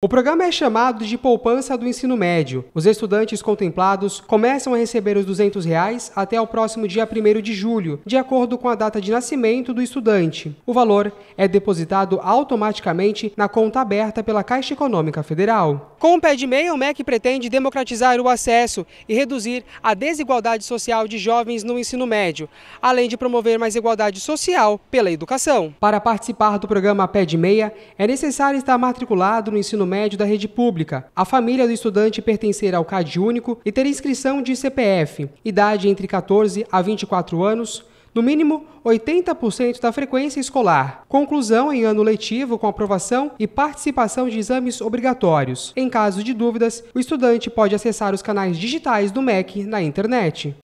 O programa é chamado de poupança do ensino médio. Os estudantes contemplados começam a receber os R$ 200 reais até o próximo dia 1 de julho, de acordo com a data de nascimento do estudante. O valor é depositado automaticamente na conta aberta pela Caixa Econômica Federal. Com o Meia o MEC pretende democratizar o acesso e reduzir a desigualdade social de jovens no ensino médio, além de promover mais igualdade social pela educação. Para participar do programa Meia é necessário estar matriculado no ensino médio da rede pública, a família do estudante pertencer ao CAD único e ter inscrição de CPF, idade entre 14 a 24 anos, no mínimo 80% da frequência escolar. Conclusão em ano letivo com aprovação e participação de exames obrigatórios. Em caso de dúvidas, o estudante pode acessar os canais digitais do MEC na internet.